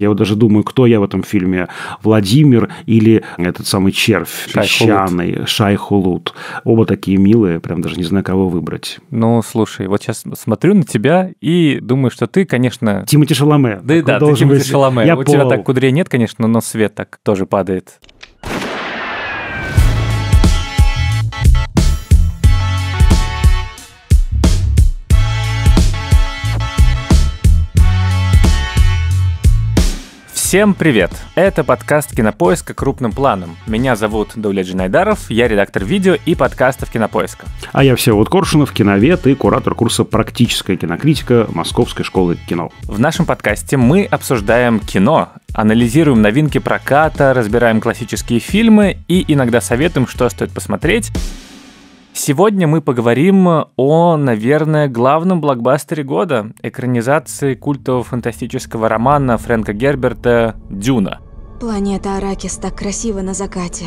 Я вот даже думаю, кто я в этом фильме, Владимир или этот самый червь Шай песчаный, Шайхулут. Оба такие милые, прям даже не знаю, кого выбрать. Ну, слушай, вот сейчас смотрю на тебя и думаю, что ты, конечно... Тимати Шаломе. Да, да, ты Тимати быть... Шаломе. Я У пол... тебя так кудрей нет, конечно, но свет так тоже падает. Всем привет! Это подкаст «Кинопоиска. Крупным планом». Меня зовут Давлет Джинайдаров, я редактор видео и подкастов «Кинопоиска». А я Всеволод Коршунов, киновед и куратор курса «Практическая кинокритика» Московской школы кино. В нашем подкасте мы обсуждаем кино, анализируем новинки проката, разбираем классические фильмы и иногда советуем, что стоит посмотреть Сегодня мы поговорим о, наверное, главном блокбастере года — экранизации культового фантастического романа Фрэнка Герберта «Дюна». Планета Аракис так красиво на закате.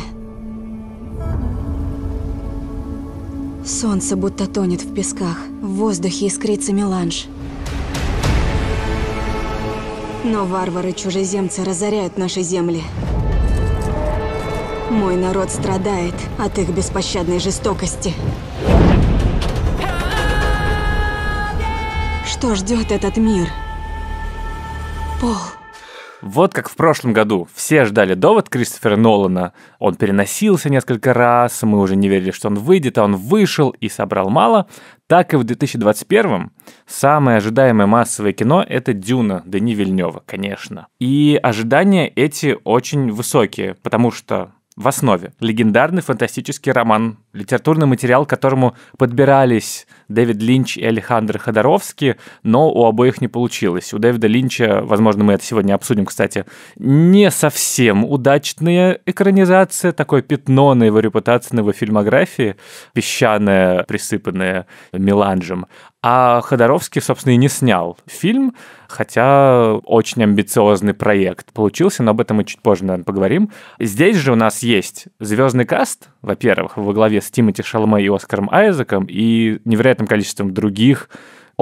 Солнце будто тонет в песках, в воздухе искрится меланж. Но варвары-чужеземцы разоряют наши земли. Мой народ страдает от их беспощадной жестокости. Что ждет этот мир? Пол. Вот как в прошлом году все ждали довод Кристофера Нолана. Он переносился несколько раз, мы уже не верили, что он выйдет, а он вышел и собрал мало. Так и в 2021-м самое ожидаемое массовое кино — это «Дюна» Дани Вильнева, конечно. И ожидания эти очень высокие, потому что в основе. Легендарный фантастический роман, литературный материал, к которому подбирались Дэвид Линч и Александр Ходоровский, но у обоих не получилось. У Дэвида Линча, возможно, мы это сегодня обсудим, кстати, не совсем удачная экранизация, такое пятно на его репутации, на его фильмографии, песчаное, присыпанное меланжем. А Ходоровский, собственно, и не снял фильм, хотя очень амбициозный проект получился, но об этом мы чуть позже, наверное, поговорим. Здесь же у нас есть звездный каст, во-первых, во главе с Тимоти Шалме и Оскаром Айзеком и невероятным количеством других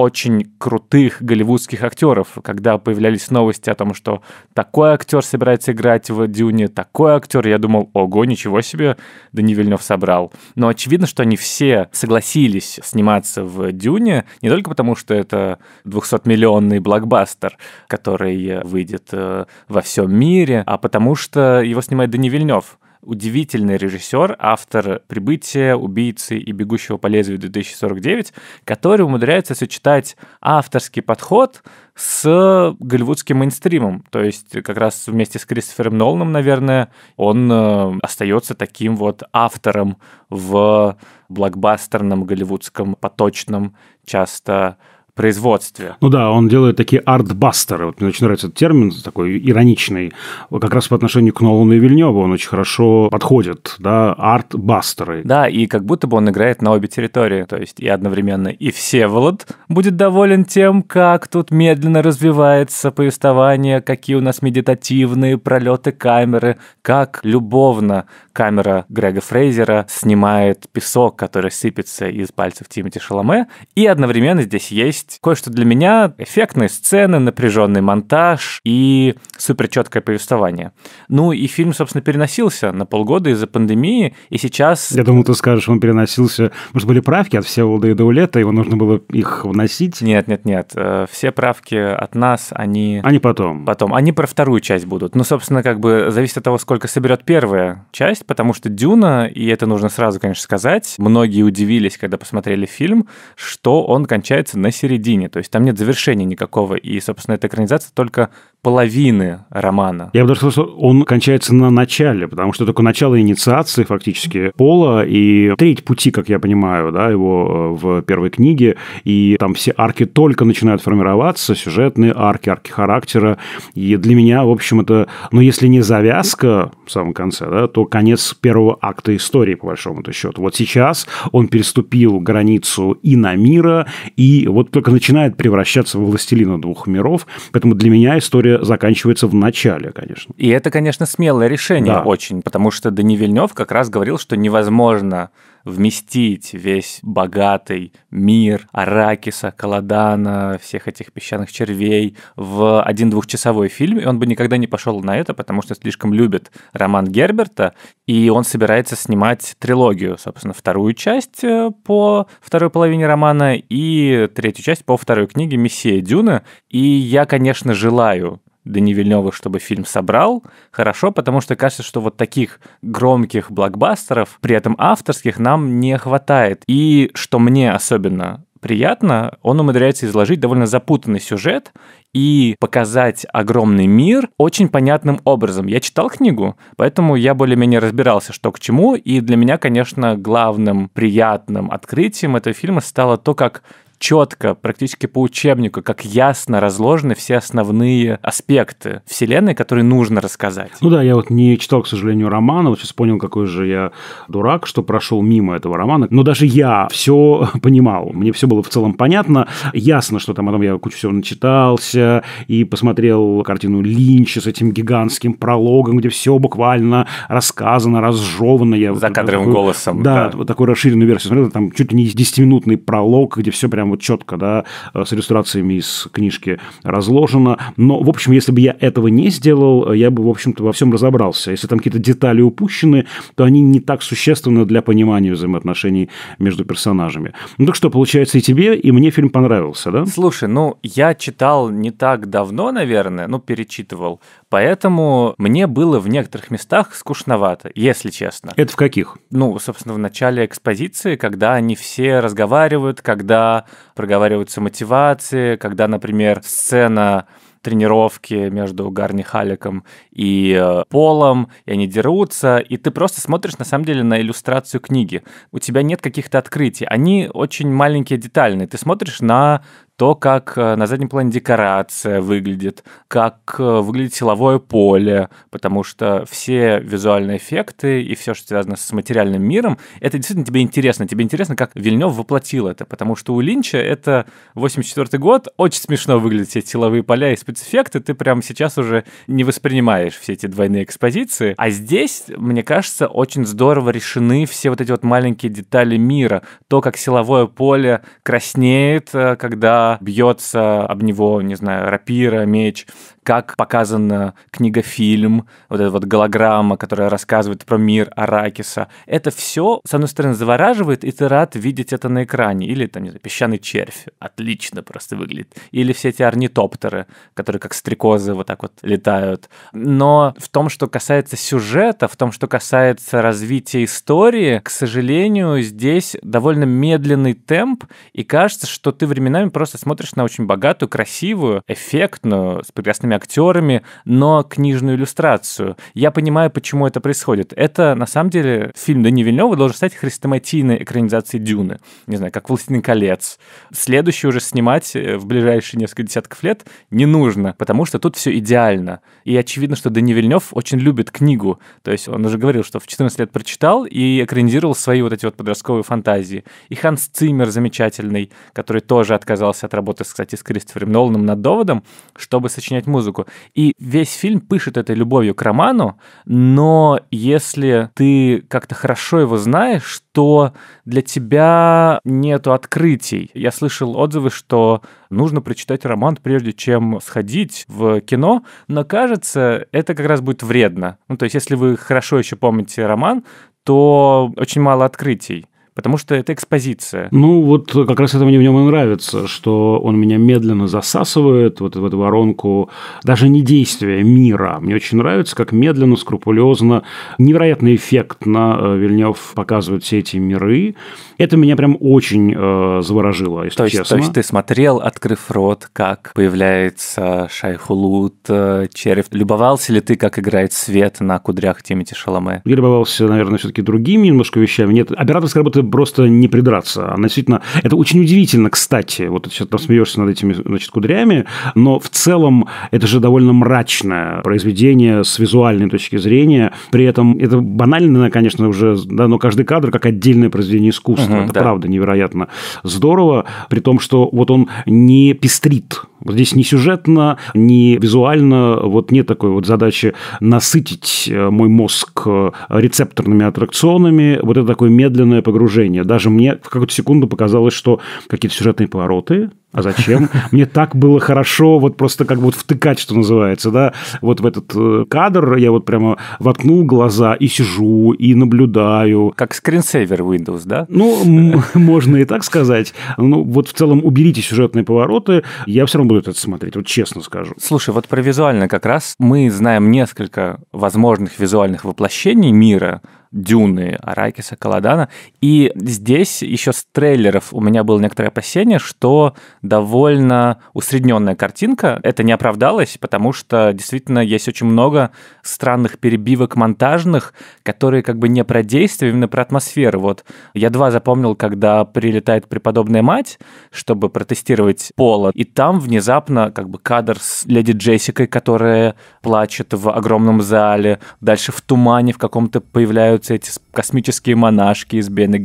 очень крутых голливудских актеров, когда появлялись новости о том, что такой актер собирается играть в Дюне, такой актер, я думал, ого, ничего себе, Дани Вильнев собрал. Но очевидно, что они все согласились сниматься в Дюне, не только потому, что это 200-миллионный блокбастер, который выйдет э, во всем мире, а потому что его снимает Дани Вильнев удивительный режиссер, автор «Прибытия», «Убийцы» и «Бегущего по лезвию 2049», который умудряется сочетать авторский подход с голливудским мейнстримом. То есть как раз вместе с Кристофером Ноланом, наверное, он э, остается таким вот автором в блокбастерном голливудском поточном часто производстве. Ну да, он делает такие артбастеры. Вот мне очень нравится этот термин, такой ироничный. Как раз по отношению к Нолану и Вильневу он очень хорошо подходит, да, артбастеры. Да, и как будто бы он играет на обе территории. То есть и одновременно и Всеволод будет доволен тем, как тут медленно развивается повествование, какие у нас медитативные пролеты камеры, как любовно камера Грега Фрейзера снимает песок, который сыпется из пальцев Тимати Шаломе, и одновременно здесь есть есть кое-что для меня эффектные сцены, напряженный монтаж и супер четкое повествование. Ну и фильм, собственно, переносился на полгода из-за пандемии, и сейчас... Я думал, ты скажешь, он переносился... Может, были правки от Всеволода и Даулета, его нужно было их вносить? Нет, нет, нет. Э, все правки от нас, они... Они потом. Потом. Они про вторую часть будут. Ну, собственно, как бы зависит от того, сколько соберет первая часть, потому что Дюна, и это нужно сразу, конечно, сказать, многие удивились, когда посмотрели фильм, что он кончается на середине середине, то есть там нет завершения никакого, и, собственно, эта экранизация только половины романа. Я бы даже сказал, что он кончается на начале, потому что только начало инициации фактически Пола и треть пути, как я понимаю, да, его э, в первой книге, и там все арки только начинают формироваться, сюжетные арки, арки характера, и для меня, в общем, это, ну, если не завязка в самом конце, да, то конец первого акта истории, по большому-то счету. Вот сейчас он переступил границу и на мира, и вот только начинает превращаться во властелина двух миров, поэтому для меня история действие заканчивается в начале, конечно. И это, конечно, смелое решение да. очень, потому что Дани Вильнев как раз говорил, что невозможно вместить весь богатый мир Аракиса, Каладана, всех этих песчаных червей в один двухчасовой фильм, и он бы никогда не пошел на это, потому что слишком любит роман Герберта, и он собирается снимать трилогию, собственно, вторую часть э, по второй половине романа и третью часть по второй книге «Мессия Дюна». И я, конечно, желаю Дани Вильнёва, чтобы фильм собрал, хорошо, потому что кажется, что вот таких громких блокбастеров, при этом авторских, нам не хватает. И что мне особенно приятно, он умудряется изложить довольно запутанный сюжет и показать огромный мир очень понятным образом. Я читал книгу, поэтому я более-менее разбирался, что к чему, и для меня, конечно, главным приятным открытием этого фильма стало то, как четко, практически по учебнику, как ясно разложены все основные аспекты Вселенной, которые нужно рассказать. Ну да, я вот не читал, к сожалению, романа, вот сейчас понял, какой же я дурак, что прошел мимо этого романа. Но даже я все понимал, мне все было в целом понятно, ясно, что там потом я кучу всего начитался и посмотрел картину Линча с этим гигантским прологом, где все буквально рассказано, разжевано. Я За кадровым такой, голосом. Да, да, такую расширенную версию смотрел, там чуть ли не 10-минутный пролог, где все прям вот четко, да, э, с иллюстрациями из книжки разложено. Но, в общем, если бы я этого не сделал, э, я бы, в общем-то, во всем разобрался. Если там какие-то детали упущены, то они не так существенны для понимания взаимоотношений между персонажами. Ну так что, получается, и тебе, и мне фильм понравился, да? Слушай, ну, я читал не так давно, наверное, ну, перечитывал, поэтому мне было в некоторых местах скучновато, если честно. Это в каких? Ну, собственно, в начале экспозиции, когда они все разговаривают, когда проговариваются мотивации, когда, например, сцена тренировки между Гарни Халиком и э, Полом, и они дерутся, и ты просто смотришь, на самом деле, на иллюстрацию книги. У тебя нет каких-то открытий. Они очень маленькие, детальные. Ты смотришь на то, как э, на заднем плане декорация выглядит, как э, выглядит силовое поле, потому что все визуальные эффекты и все, что связано с материальным миром, это действительно тебе интересно. Тебе интересно, как Вильнев воплотил это, потому что у Линча это 84 год, очень смешно выглядят все эти силовые поля и спецэффекты, ты прямо сейчас уже не воспринимаешь все эти двойные экспозиции. А здесь, мне кажется, очень здорово решены все вот эти вот маленькие детали мира, то, как силовое поле краснеет, э, когда бьется об него, не знаю, рапира, меч, как показана книга-фильм, вот эта вот голограмма, которая рассказывает про мир Аракиса. Это все, с одной стороны, завораживает, и ты рад видеть это на экране. Или, там, не знаю, песчаный червь. Отлично просто выглядит. Или все эти орнитоптеры, которые как стрекозы вот так вот летают. Но в том, что касается сюжета, в том, что касается развития истории, к сожалению, здесь довольно медленный темп, и кажется, что ты временами просто смотришь на очень богатую, красивую, эффектную, с прекрасными режиссерами, актерами, но книжную иллюстрацию. Я понимаю, почему это происходит. Это, на самом деле, фильм Дани Вильнёва должен стать хрестоматийной экранизацией Дюны. Не знаю, как «Властелин колец». Следующий уже снимать э, в ближайшие несколько десятков лет не нужно, потому что тут все идеально. И очевидно, что Дани Вильнёв очень любит книгу. То есть он уже говорил, что в 14 лет прочитал и экранизировал свои вот эти вот подростковые фантазии. И Ханс Циммер замечательный, который тоже отказался от работы, кстати, с Кристофером Ноланом над доводом, чтобы сочинять музыку музыку. И весь фильм пышет этой любовью к роману, но если ты как-то хорошо его знаешь, то для тебя нету открытий. Я слышал отзывы, что нужно прочитать роман, прежде чем сходить в кино, но кажется, это как раз будет вредно. Ну, то есть, если вы хорошо еще помните роман, то очень мало открытий потому что это экспозиция. Ну, вот как раз это мне в нем и нравится, что он меня медленно засасывает вот в эту воронку даже не действия, мира. Мне очень нравится, как медленно, скрупулезно, невероятно эффектно э, Вильнев показывает все эти миры. Это меня прям очень э, заворожило, если то есть, честно. То есть ты смотрел, открыв рот, как появляется Шайхулут, э, череп. Любовался ли ты, как играет свет на кудрях Тимати Шаломе? Я любовался, наверное, все-таки другими немножко вещами. Нет, операторская работа это просто не придраться. Она действительно... Это очень удивительно, кстати. Вот сейчас там смеешься над этими, значит, кудрями, но в целом это же довольно мрачное произведение с визуальной точки зрения. При этом это банально, конечно, уже, да, но каждый кадр как отдельное произведение искусства. Угу, это да. правда невероятно здорово, при том, что вот он не пестрит вот здесь не сюжетно, не визуально, вот нет такой вот задачи насытить э, мой мозг э, рецепторными аттракционами. Вот это такое медленное погружение. Даже мне в какую-то секунду показалось, что какие-то сюжетные повороты, а зачем? Мне так было хорошо вот просто как бы вот втыкать, что называется, да, вот в этот э, кадр я вот прямо воткнул глаза и сижу, и наблюдаю. Как скринсейвер Windows, да? Ну, можно и так сказать. Ну, вот в целом уберите сюжетные повороты, я все равно буду это смотреть, вот честно скажу. Слушай, вот про визуально как раз мы знаем несколько возможных визуальных воплощений мира, Дюны Аракиса Каладана. И здесь еще с трейлеров у меня было некоторое опасение, что довольно усредненная картинка. Это не оправдалось, потому что действительно есть очень много странных перебивок монтажных, которые как бы не про действие, а именно про атмосферу. Вот я два запомнил, когда прилетает преподобная мать, чтобы протестировать пола, и там внезапно как бы кадр с леди Джессикой, которая плачет в огромном зале, дальше в тумане в каком-то появляются появляются эти космические монашки из Бене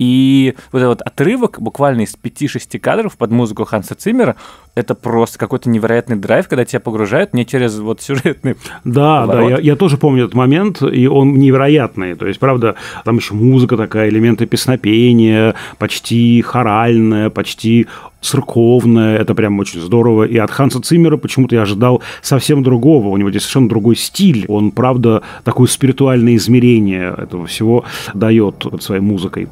и вот этот отрывок буквально из 5-6 кадров под музыку Ханса Циммера, это просто какой-то невероятный драйв, когда тебя погружают не через вот сюжетный Да, поворот. да, я, я тоже помню этот момент, и он невероятный. То есть, правда, там еще музыка такая, элементы песнопения, почти хоральная, почти церковная, это прям очень здорово. И от Ханса Циммера почему-то я ожидал совсем другого. У него здесь совершенно другой стиль. Он, правда, такое спиритуальное измерение этого всего дает своей музыкой.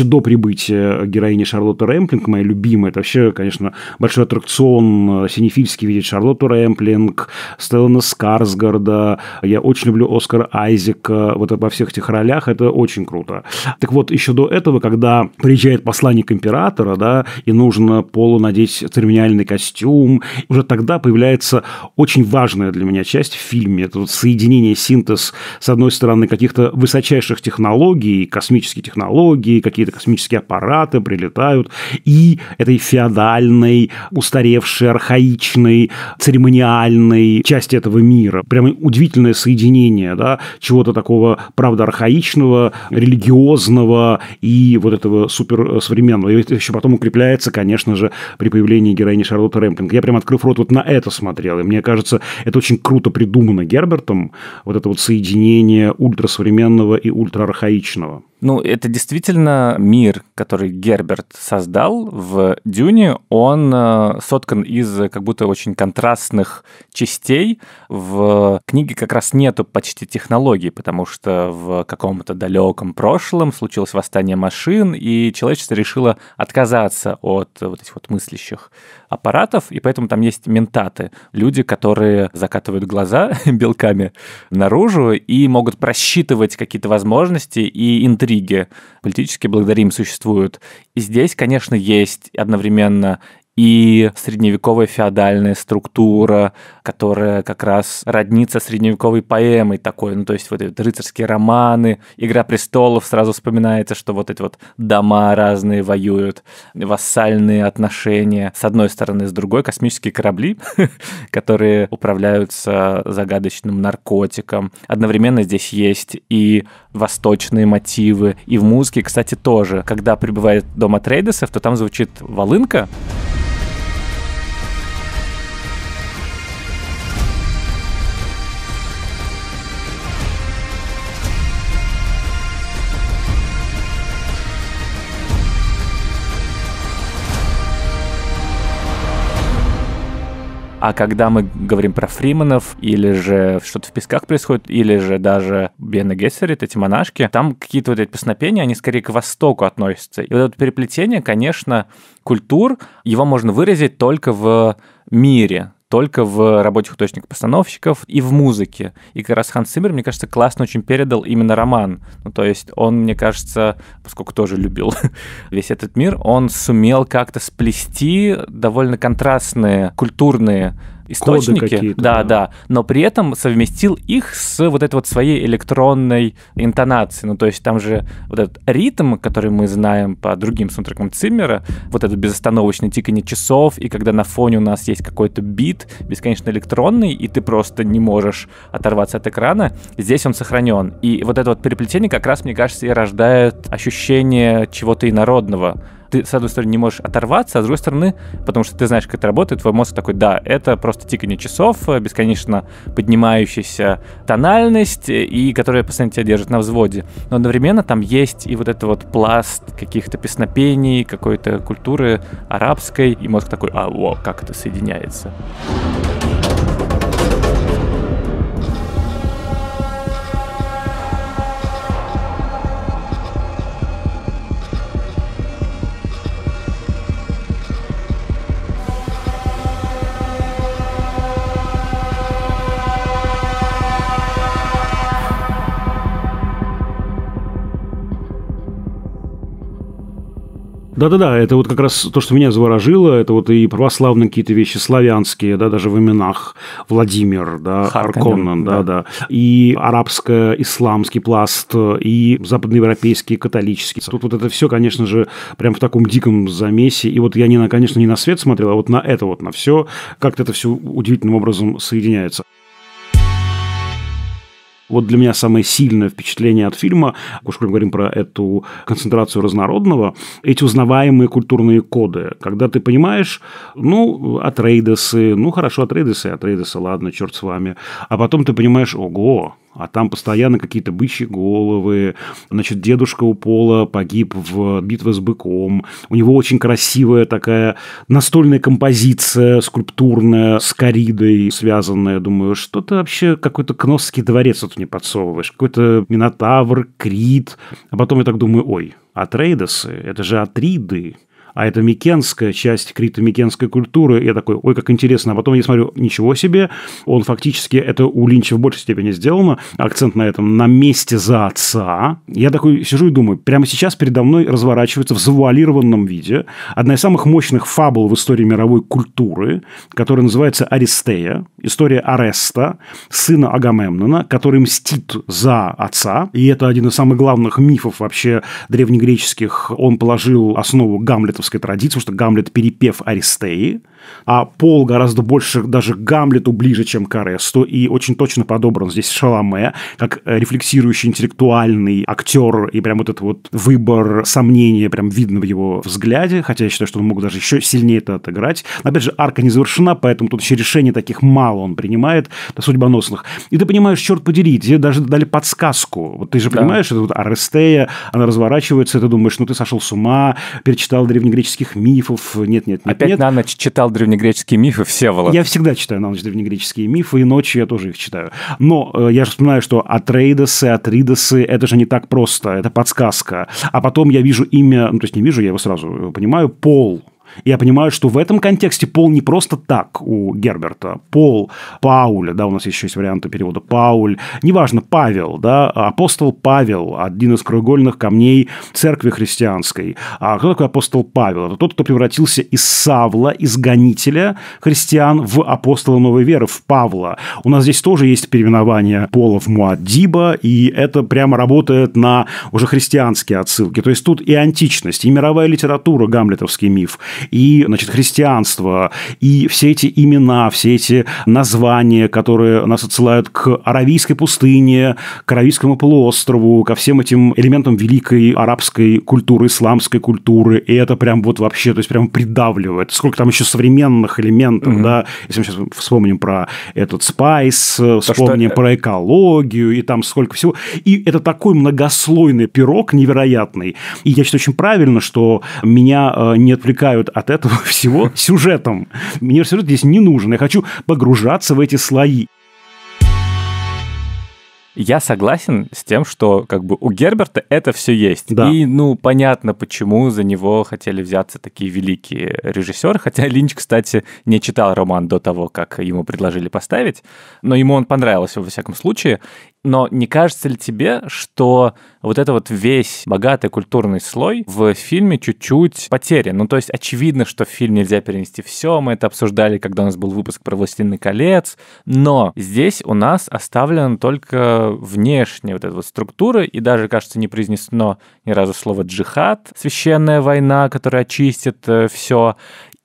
еще до прибытия героини Шарлотты Рэмплинг, моя любимая, это вообще, конечно, большой аттракцион, э, синефильский видеть Шарлотту Рэмплинг, Стеллана Скарсгарда, я очень люблю Оскара Айзека, вот во всех этих ролях, это очень круто. Так вот, еще до этого, когда приезжает посланник императора, да, и нужно Полу надеть церемониальный костюм, уже тогда появляется очень важная для меня часть в фильме, это вот соединение, синтез, с одной стороны, каких-то высочайших технологий, космических технологий, какие-то какие-то космические аппараты прилетают, и этой феодальной, устаревшей, архаичной, церемониальной части этого мира. Прямо удивительное соединение да, чего-то такого, правда, архаичного, религиозного и вот этого суперсовременного. И это еще потом укрепляется, конечно же, при появлении героини Шарлотты Рэмплинг. Я прям открыв рот вот на это смотрел, и мне кажется, это очень круто придумано Гербертом, вот это вот соединение ультрасовременного и ультраархаичного. Ну, это действительно мир, который Герберт создал в Дюне. Он э, соткан из э, как будто очень контрастных частей. В книге как раз нету почти технологий, потому что в каком-то далеком прошлом случилось восстание машин, и человечество решило отказаться от э, вот этих вот мыслящих аппаратов, и поэтому там есть ментаты, люди, которые закатывают глаза белками наружу и могут просчитывать какие-то возможности и интригу интриги политические благодаря им существуют. И здесь, конечно, есть одновременно и средневековая феодальная структура, которая как раз роднится средневековой поэмой такой, ну то есть вот эти рыцарские романы, «Игра престолов» сразу вспоминается, что вот эти вот дома разные воюют, вассальные отношения с одной стороны, с другой космические корабли, которые управляются загадочным наркотиком. Одновременно здесь есть и восточные мотивы, и в музыке, кстати, тоже. Когда прибывает дом Атрейдесов, то там звучит волынка, А когда мы говорим про фриманов, или же что-то в песках происходит, или же даже Бен и Гессерит, эти монашки, там какие-то вот эти песнопения, они скорее к востоку относятся. И вот это переплетение, конечно, культур, его можно выразить только в мире, только в работе художников-постановщиков и в музыке. И как раз Ханс Симмер мне кажется, классно очень передал именно роман. Ну, то есть он, мне кажется, поскольку тоже любил весь этот мир, он сумел как-то сплести довольно контрастные культурные источники, да, да, да, но при этом совместил их с вот этой вот своей электронной интонацией. Ну, то есть там же вот этот ритм, который мы знаем по другим саундтрекам Циммера, вот этот безостановочный тикание часов, и когда на фоне у нас есть какой-то бит бесконечно электронный, и ты просто не можешь оторваться от экрана, здесь он сохранен. И вот это вот переплетение как раз, мне кажется, и рождает ощущение чего-то инородного ты, с одной стороны, не можешь оторваться, а с другой стороны, потому что ты знаешь, как это работает, твой мозг такой, да, это просто тикание часов, э, бесконечно поднимающаяся тональность, э, и которая постоянно тебя держит на взводе. Но одновременно там есть и вот этот вот пласт каких-то песнопений, какой-то культуры арабской, и мозг такой, а, о, как это соединяется. Да-да-да, это вот как раз то, что меня заворожило, это вот и православные какие-то вещи, славянские, да, даже в именах Владимир, да, Арконан, да-да, и арабско-исламский пласт, и западноевропейский, католический. Тут вот это все, конечно же, прям в таком диком замесе, и вот я, не на, конечно, не на свет смотрел, а вот на это вот, на все, как-то это все удивительным образом соединяется. Вот для меня самое сильное впечатление от фильма, уж мы говорим про эту концентрацию разнородного, эти узнаваемые культурные коды. Когда ты понимаешь, ну, Атрейдесы, ну, хорошо, Атрейдесы, Атрейдесы, ладно, черт с вами. А потом ты понимаешь, ого, а там постоянно какие-то бычьи головы. Значит, дедушка у Пола погиб в битве с быком. У него очень красивая такая настольная композиция, скульптурная, с коридой связанная. Думаю, что то вообще какой-то кносский дворец тут мне подсовываешь? Какой-то Минотавр, Крит. А потом я так думаю, ой, Атрейдосы – это же Атриды а это микенская часть крито-микенской культуры. Я такой, ой, как интересно. А потом я смотрю, ничего себе, он фактически, это у Линча в большей степени сделано, акцент на этом, на месте за отца. Я такой сижу и думаю, прямо сейчас передо мной разворачивается в завуалированном виде одна из самых мощных фабул в истории мировой культуры, которая называется «Аристея», история Ареста, сына Агамемнона, который мстит за отца, и это один из самых главных мифов вообще древнегреческих. Он положил основу Гамлетовского гамлетовской традиции, потому что Гамлет – перепев Аристеи, а Пол гораздо больше даже Гамлету ближе, чем к Аресту, и очень точно подобран здесь Шаломе, как э, рефлексирующий интеллектуальный актер, и прям вот этот вот выбор сомнения прям видно в его взгляде, хотя я считаю, что он мог даже еще сильнее это отыграть. Но, опять же, арка не завершена, поэтому тут еще решений таких мало он принимает, до судьбоносных. И ты понимаешь, черт подери, тебе даже дали подсказку. Вот ты же да. понимаешь, это вот Арестея, она разворачивается, ты думаешь, ну ты сошел с ума, перечитал древние древнегреческих мифов. Нет, нет, нет. Опять нет. на ночь читал древнегреческие мифы все Всеволод. Я всегда читаю на ночь древнегреческие мифы, и ночью я тоже их читаю. Но э, я же вспоминаю, что Атрейдосы, Атридосы, это же не так просто, это подсказка. А потом я вижу имя, ну, то есть не вижу, я его сразу э, понимаю, Пол я понимаю, что в этом контексте Пол не просто так у Герберта. Пол, Пауля, да, у нас еще есть варианты перевода Пауль, неважно, Павел, да, апостол Павел, один из кругольных камней церкви христианской. А кто такой апостол Павел? Это тот, кто превратился из Савла, из гонителя христиан в апостола новой веры, в Павла. У нас здесь тоже есть переименование Пола в Муадиба, и это прямо работает на уже христианские отсылки. То есть тут и античность, и мировая литература, гамлетовский миф, и, значит, христианство, и все эти имена, все эти названия, которые нас отсылают к Аравийской пустыне, к Аравийскому полуострову, ко всем этим элементам великой арабской культуры, исламской культуры, и это прям вот вообще, то есть прям придавливает. Сколько там еще современных элементов, угу. да, если мы сейчас вспомним про этот спайс, э, То, вспомним что... Э про экологию, и там сколько всего. И это такой многослойный пирог невероятный. И я считаю очень правильно, что меня э, не отвлекают от этого всего сюжетом. Мне сюжет здесь не нужен. Я хочу погружаться в эти слои. Я согласен с тем, что как бы у Герберта это все есть. Да. И, ну, понятно, почему за него хотели взяться такие великие режиссеры. Хотя Линч, кстати, не читал роман до того, как ему предложили поставить. Но ему он понравился, во всяком случае. Но не кажется ли тебе, что вот это вот весь богатый культурный слой в фильме чуть-чуть потерян? Ну, то есть очевидно, что в фильм нельзя перенести все, мы это обсуждали, когда у нас был выпуск про «Властелин колец», но здесь у нас оставлена только внешняя вот эта вот структура, и даже, кажется, не произнесено ни разу слово «джихад», священная война, которая очистит э, все,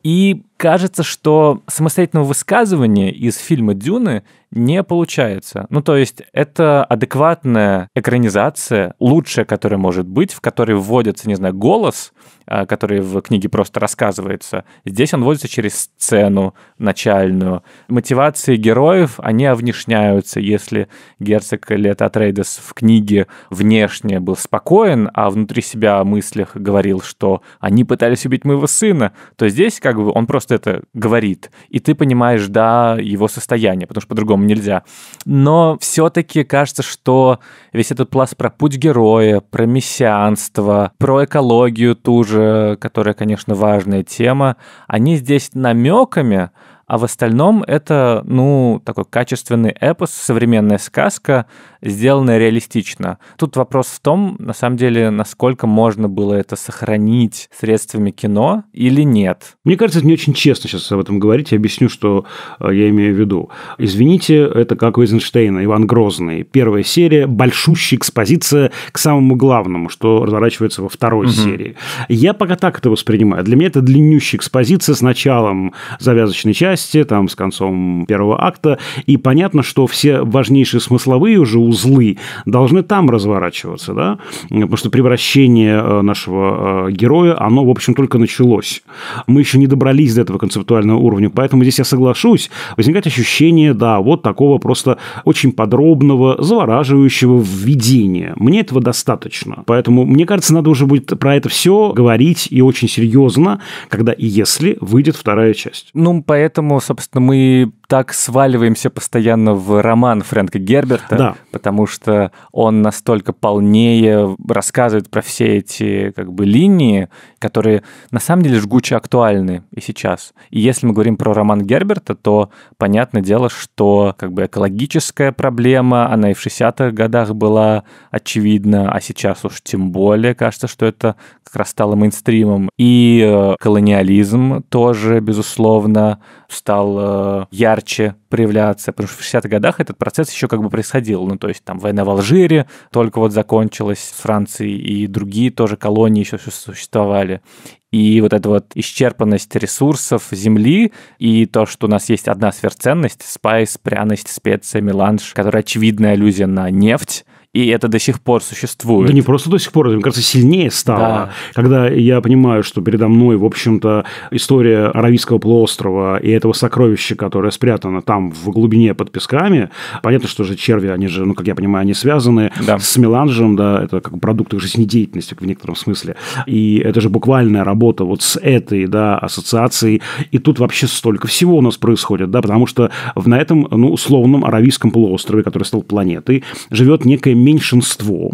и кажется, что самостоятельного высказывания из фильма «Дюны» не получается. Ну, то есть это адекватная экранизация, лучшая, которая может быть, в которой вводится, не знаю, голос, а, который в книге просто рассказывается. Здесь он вводится через сцену начальную. Мотивации героев, они овнешняются. Если герцог Лето Атрейдес в книге внешне был спокоен, а внутри себя о мыслях говорил, что они пытались убить моего сына, то здесь как бы он просто просто это говорит, и ты понимаешь, да, его состояние, потому что по-другому нельзя. Но все-таки кажется, что весь этот пласт про путь героя, про мессианство, про экологию ту же, которая, конечно, важная тема, они здесь намеками, а в остальном это, ну, такой качественный эпос, современная сказка, сделанная реалистично. Тут вопрос в том, на самом деле, насколько можно было это сохранить средствами кино или нет. Мне кажется, это не очень честно сейчас об этом говорить. Я объясню, что э, я имею в виду. Извините, это как у Эйзенштейна, Иван Грозный. Первая серия – большущая экспозиция к самому главному, что разворачивается во второй угу. серии. Я пока так это воспринимаю. Для меня это длиннющая экспозиция с началом завязочной части, части, там, с концом первого акта, и понятно, что все важнейшие смысловые уже узлы должны там разворачиваться, да, потому что превращение э, нашего э, героя, оно, в общем, только началось. Мы еще не добрались до этого концептуального уровня, поэтому здесь я соглашусь, возникает ощущение, да, вот такого просто очень подробного, завораживающего введения. Мне этого достаточно. Поэтому, мне кажется, надо уже будет про это все говорить и очень серьезно, когда и если выйдет вторая часть. Ну, поэтому поэтому, собственно, мы так сваливаемся постоянно в роман Фрэнка Герберта, да. потому что он настолько полнее рассказывает про все эти как бы линии, которые на самом деле жгуче актуальны и сейчас. И если мы говорим про роман Герберта, то понятное дело, что как бы экологическая проблема, она и в 60-х годах была очевидна, а сейчас уж тем более кажется, что это как раз стало мейнстримом. И э, колониализм тоже, безусловно, стал ярким э, ярче проявляться, потому что в 60-х годах этот процесс еще как бы происходил. Ну, то есть там война в Алжире только вот закончилась Франции и другие тоже колонии еще существовали. И вот эта вот исчерпанность ресурсов земли и то, что у нас есть одна сверхценность, спайс, пряность, специя, меланж, которая очевидная аллюзия на нефть, и это до сих пор существует. Да не просто до сих пор, это, мне кажется, сильнее стало. Да. Когда я понимаю, что передо мной, в общем-то, история Аравийского полуострова и этого сокровища, которое спрятано там в глубине под песками, понятно, что же черви, они же, ну, как я понимаю, они связаны да. с меланжем, да, это как продукт их жизнедеятельности в некотором смысле. И это же буквальная работа вот с этой, да, ассоциацией. И тут вообще столько всего у нас происходит, да, потому что на этом, ну, условном Аравийском полуострове, который стал планетой, живет некая меньшинство,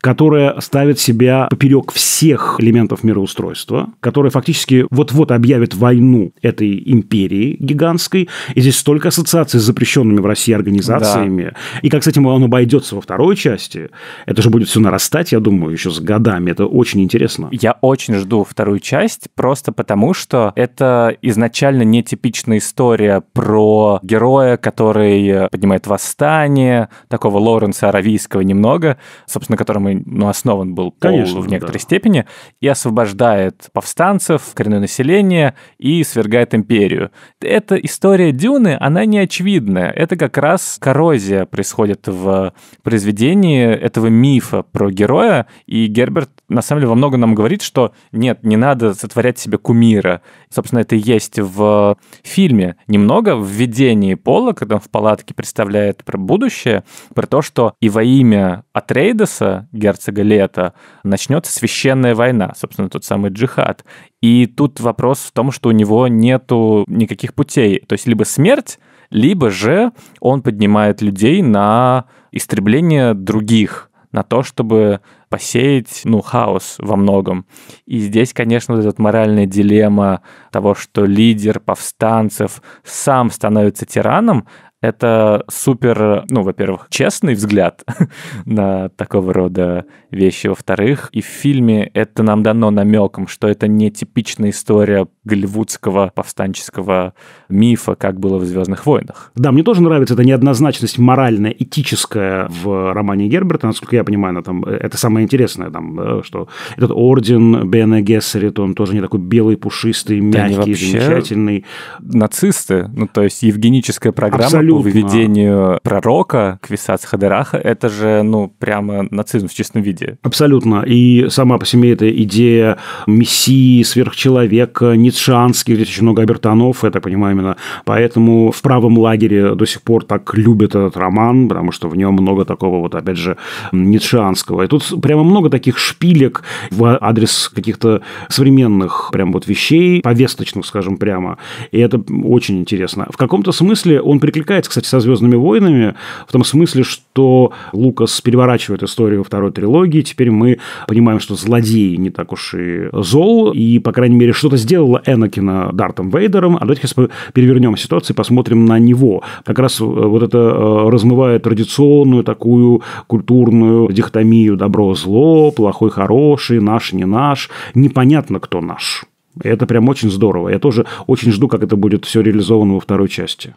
которое ставит себя поперек всех элементов мироустройства, которое фактически вот-вот объявит войну этой империи гигантской. И здесь столько ассоциаций с запрещенными в России организациями. Да. И как с этим он обойдется во второй части, это же будет все нарастать, я думаю, еще с годами. Это очень интересно. Я очень жду вторую часть, просто потому что это изначально нетипичная история про героя, который поднимает восстание, такого Лоренса Аравийского немного, собственно, которым ну, основан был пол Конечно, в некоторой да. степени, и освобождает повстанцев, коренное население и свергает империю. Эта история Дюны, она не очевидная. Это как раз коррозия происходит в произведении этого мифа про героя, и Герберт на самом деле во многом нам говорит, что нет, не надо сотворять себе кумира. Собственно, это и есть в фильме немного в видении Пола, когда он в палатке представляет про будущее, про то, что и во имя имя Атрейдеса, герцога Лета, начнется священная война, собственно, тот самый джихад. И тут вопрос в том, что у него нету никаких путей. То есть либо смерть, либо же он поднимает людей на истребление других, на то, чтобы посеять, ну, хаос во многом. И здесь, конечно, вот эта моральная дилемма того, что лидер повстанцев сам становится тираном, это супер, ну, во-первых, честный взгляд на такого рода вещи. Во-вторых, и в фильме это нам дано намеком, что это не типичная история голливудского повстанческого мифа, как было в «Звездных войнах». Да, мне тоже нравится эта неоднозначность моральная, этическая в романе Герберта. Насколько я понимаю, она там, э, это самое интересное, там, да, э, что этот орден Бена Гессерит, он тоже не такой белый, пушистый, мягкий, да, замечательный. Нацисты, ну, то есть евгеническая программа Абсолютно Абсолютно. по выведению а. пророка Квисац Хадераха, это же, ну, прямо нацизм в чистом виде. Абсолютно. И сама по себе эта идея мессии, сверхчеловека, ницшанский здесь очень много обертонов, я так понимаю, именно поэтому в правом лагере до сих пор так любят этот роман, потому что в нем много такого вот, опять же, ницшанского. И тут прямо много таких шпилек в адрес каких-то современных прям вот вещей, повесточных, скажем прямо. И это очень интересно. В каком-то смысле он прикликает соприкасается, кстати, со «Звездными войнами», в том смысле, что Лукас переворачивает историю второй трилогии, теперь мы понимаем, что злодей не так уж и зол, и, по крайней мере, что-то сделала Энакина Дартом Вейдером, а давайте сейчас перевернем ситуацию и посмотрим на него. Как раз э, вот это э, размывает традиционную такую культурную дихотомию добро-зло, плохой-хороший, наш-не наш, непонятно, кто наш. Это прям очень здорово. Я тоже очень жду, как это будет все реализовано во второй части.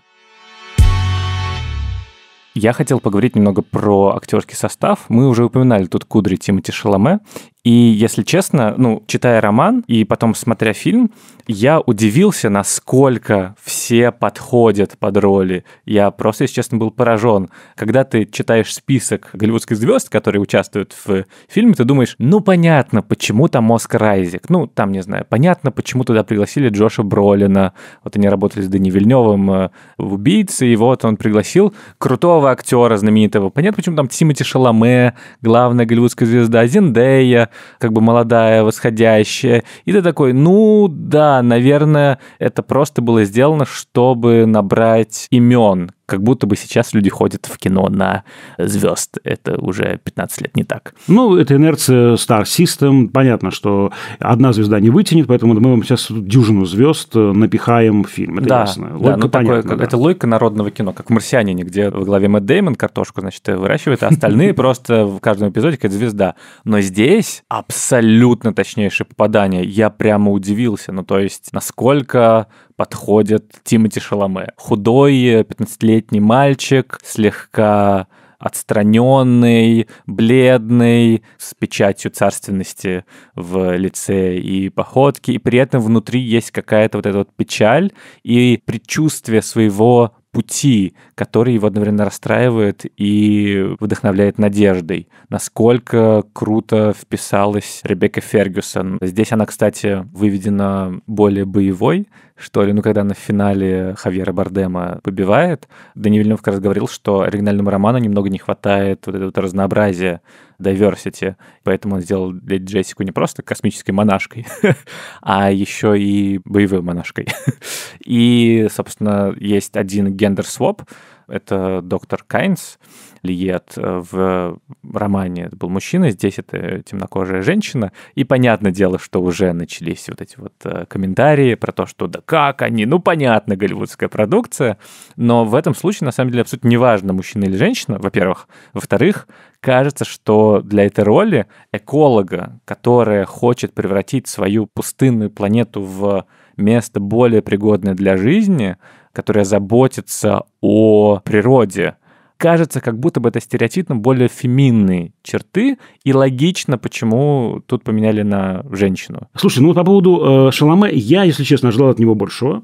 Я хотел поговорить немного про актерский состав. Мы уже упоминали тут кудри Тимати Шаломе, и, если честно, ну, читая роман и потом смотря фильм, я удивился, насколько все подходят под роли. Я просто, если честно, был поражен. Когда ты читаешь список голливудских звезд, которые участвуют в фильме, ты думаешь, ну, понятно, почему там Оскар Айзек. Ну, там, не знаю, понятно, почему туда пригласили Джоша Бролина. Вот они работали с Дани Вильневым э, в «Убийце», и вот он пригласил крутого актера знаменитого. Понятно, почему там Тимоти Шаломе, главная голливудская звезда, Зиндея, как бы молодая, восходящая. И ты такой, ну да, наверное, это просто было сделано, чтобы набрать имен как будто бы сейчас люди ходят в кино на звезд. Это уже 15 лет не так. Ну, это инерция Star System. Понятно, что одна звезда не вытянет, поэтому мы вам сейчас дюжину звезд э, напихаем в фильм. Это да, ясно. Логика да, ну, понятна, такое, да. Это логика народного кино, как в «Марсианине», где во главе Мэтт Дэймон картошку, значит, э, выращивает, а остальные просто в каждом эпизоде какая-то звезда. Но здесь абсолютно точнейшее попадание. Я прямо удивился. Ну, то есть, насколько подходит Тимати Шаломе. Худой 15-летний мальчик, слегка отстраненный, бледный, с печатью царственности в лице и походке, и при этом внутри есть какая-то вот эта вот печаль и предчувствие своего пути, который его одновременно расстраивает и вдохновляет надеждой. Насколько круто вписалась Ребекка Фергюсон. Здесь она, кстати, выведена более боевой, что ли, ну, когда на финале Хавьера Бардема побивает, Даниил Вильнюк как раз говорил, что оригинальному роману немного не хватает вот этого разнообразия diversity. Поэтому он сделал для Джессику не просто космической монашкой, а еще и боевой монашкой. и, собственно, есть один гендер-своп, это доктор Кайнс, Лиет э, в романе это был мужчина, здесь это темнокожая женщина. И понятное дело, что уже начались вот эти вот э, комментарии про то, что да как они, ну понятно, голливудская продукция. Но в этом случае, на самом деле, абсолютно неважно, мужчина или женщина, во-первых. Во-вторых, кажется, что для этой роли эколога, которая хочет превратить свою пустынную планету в место более пригодное для жизни, которая заботится о природе, кажется, как будто бы это стереотипно более феминные черты, и логично, почему тут поменяли на женщину. Слушай, ну вот по поводу э, Шаломе, я, если честно, ожидал от него большего.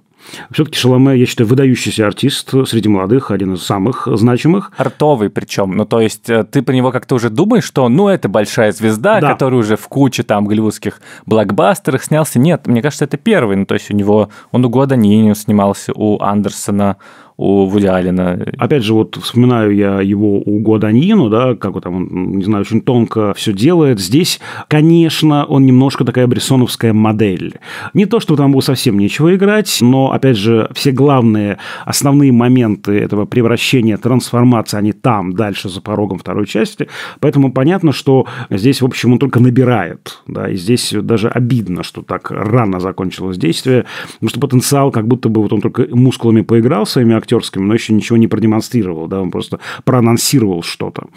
Все-таки Шаломе, я считаю, выдающийся артист среди молодых, один из самых значимых. Артовый причем. Ну, то есть, э, ты про него как-то уже думаешь, что, ну, это большая звезда, да. который уже в куче там голливудских блокбастерах снялся. Нет, мне кажется, это первый. Ну, то есть, у него, он у года Ниню снимался, у Андерсона, у Вуди Алина. Опять же, вот вспоминаю я его у Гуаданьину, да, как вот там, он, не знаю, очень тонко все делает. Здесь, конечно, он немножко такая брессоновская модель. Не то, что там было совсем нечего играть, но опять же, все главные, основные моменты этого превращения, трансформации, они там, дальше, за порогом второй части. Поэтому понятно, что здесь, в общем, он только набирает. Да, и здесь даже обидно, что так рано закончилось действие, потому что потенциал как будто бы вот он только мускулами поиграл своими актерскими, но еще ничего не продемонстрировал, да, он просто проанонсировал что-то.